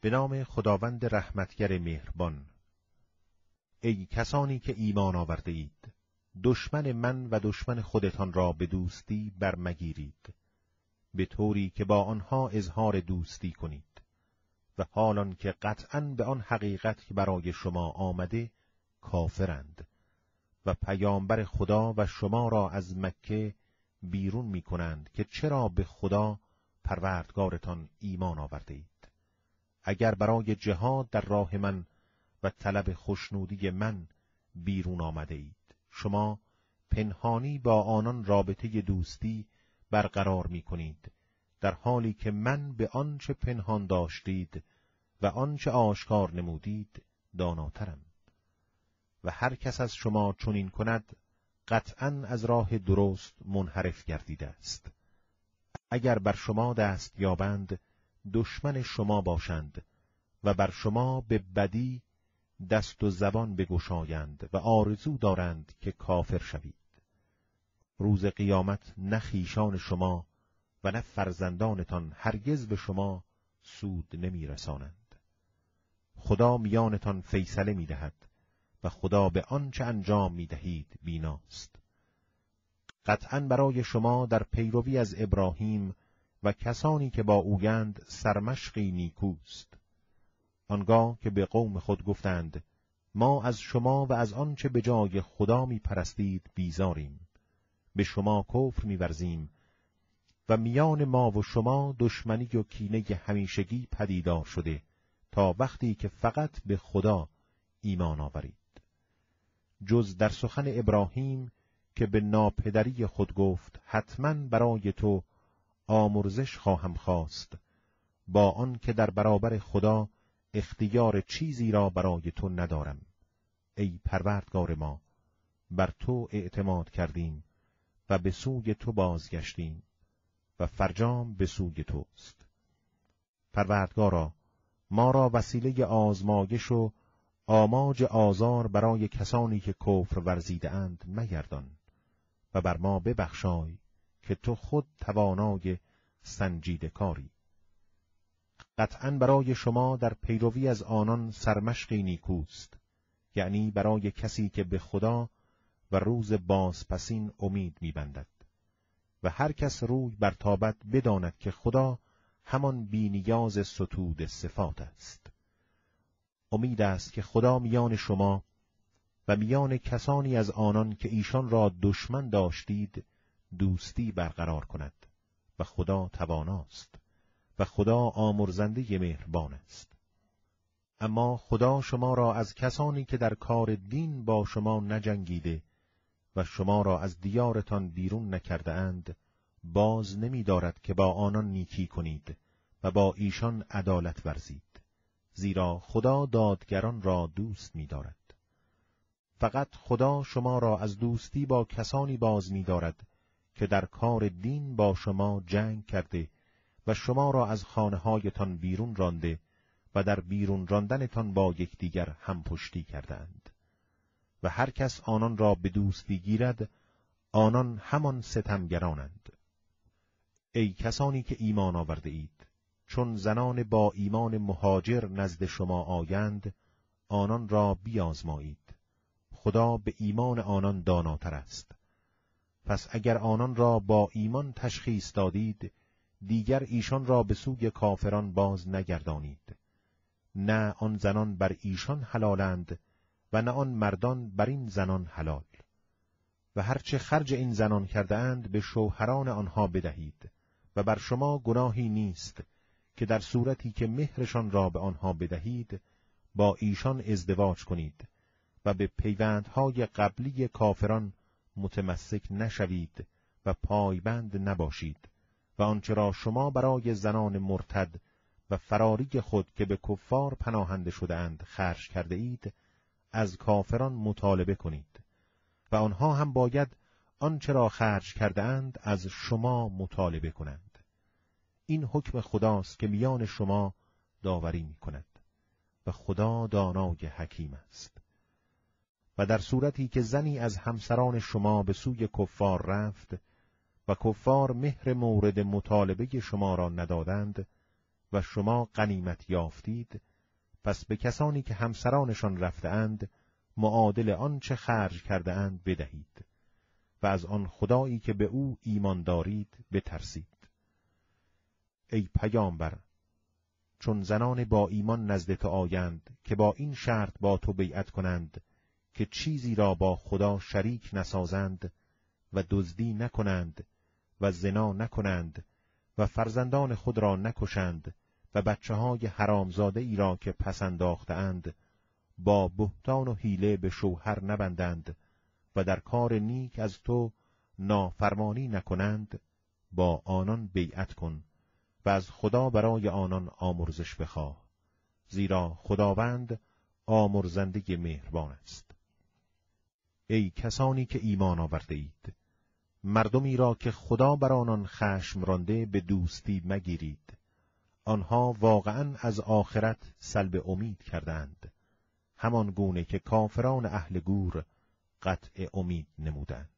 به نام خداوند رحمتگر مهربان ای کسانی که ایمان آورده اید دشمن من و دشمن خودتان را به دوستی برمگیرید به طوری که با آنها اظهار دوستی کنید و حالان که قطعا به آن حقیقت که برای شما آمده کافرند و پیامبر خدا و شما را از مکه بیرون می کنند که چرا به خدا پروردگارتان ایمان آورده اید. اگر برای جهاد در راه من و طلب خوشنودی من بیرون آمده اید شما پنهانی با آنان رابطه دوستی برقرار می کنید در حالی که من به آنچه پنهان داشتید و آنچه آشکار نمودید داناترم و هر کس از شما چنین کند قطعا از راه درست منحرف گردیده است اگر بر شما دست یابند دشمن شما باشند و بر شما به بدی دست و زبان بگشایند و آرزو دارند که کافر شوید روز قیامت نه شما و نه فرزندانتان هرگز به شما سود نمیرسانند خدا میانتان فیصله میدهد و خدا به آنچه انجام میدهید بیناست قطعا برای شما در پیروی از ابراهیم و کسانی که با گند سرمشقی نیکوست آنگاه که به قوم خود گفتند ما از شما و از آنچه به جای خدا می پرستید بیزاریم به شما کفر میورزیم و میان ما و شما دشمنی و کینه همیشگی پدیدار شده تا وقتی که فقط به خدا ایمان آورید جز در سخن ابراهیم که به ناپدری خود گفت حتما برای تو آمرزش خواهم خواست با آن که در برابر خدا اختیار چیزی را برای تو ندارم ای پروردگار ما بر تو اعتماد کردیم و به سوی تو بازگشتیم و فرجام به سوی توست پروردگارا ما را وسیله آزمایش و آماج آزار برای کسانی که کفر ورزیده اند مگردان و بر ما ببخشای که تو خود توانای سنجید کاری قطعا برای شما در پیروی از آنان سرمشقی نیکوست یعنی برای کسی که به خدا و روز بازپسین امید میبندد و هر کس روی برتابت بداند که خدا همان بینیاز ستود صفات است امید است که خدا میان شما و میان کسانی از آنان که ایشان را دشمن داشتید دوستی برقرار کند و خدا تواناست و خدا آمرزنده مهربان است اما خدا شما را از کسانی که در کار دین با شما نجنگیده و شما را از دیارتان بیرون نکرده اند باز نمی دارد که با آنان نیکی کنید و با ایشان عدالت ورزید زیرا خدا دادگران را دوست می دارد. فقط خدا شما را از دوستی با کسانی باز می دارد که در کار دین با شما جنگ کرده و شما را از خانه هایتان بیرون رانده و در بیرون راندنتان با یکدیگر هم پشتی کردند و هر کس آنان را به دوستی گیرد آنان همان ستمگرانند ای کسانی که ایمان آورده اید چون زنان با ایمان مهاجر نزد شما آیند آنان را بیازمایید خدا به ایمان آنان داناتر است پس اگر آنان را با ایمان تشخیص دادید دیگر ایشان را به سوی کافران باز نگردانید نه آن زنان بر ایشان حلالند و نه آن مردان بر این زنان حلال و هرچه خرج این زنان کرده اند به شوهران آنها بدهید و بر شما گناهی نیست که در صورتی که مهرشان را به آنها بدهید با ایشان ازدواج کنید و به پیوندهای قبلی کافران متمسک نشوید و پایبند نباشید و آنچه را شما برای زنان مرتد و فراری خود که به کفار پناهنده شدهاند خرج کرده اید از کافران مطالبه کنید و آنها هم باید آنچه را خرج کرده اند از شما مطالبه کنند این حکم خداست که میان شما داوری می کند و خدا دانای حکیم است و در صورتی که زنی از همسران شما به سوی کفار رفت و کفار مهر مورد مطالبه شما را ندادند و شما قنیمت یافتید پس به کسانی که همسرانشان رفتهاند معادل آن چه خرج کرده اند بدهید و از آن خدایی که به او ایمان دارید بترسید ای پیامبر چون زنان با ایمان نزد تو آیند که با این شرط با تو بیعت کنند که چیزی را با خدا شریک نسازند و دزدی نکنند و زنا نکنند و فرزندان خود را نکشند و بچه های حرامزاده ای را که پس اند با بهتان و حیله به شوهر نبندند و در کار نیک از تو نافرمانی نکنند با آنان بیعت کن و از خدا برای آنان آمرزش بخواه زیرا خداوند آمرزنده مهربان است ای کسانی که ایمان آورده اید مردمی را که خدا بر آنان خشم رانده به دوستی مگیرید آنها واقعا از آخرت سلب امید کردند همان گونه که کافران اهل گور قطع امید نمودند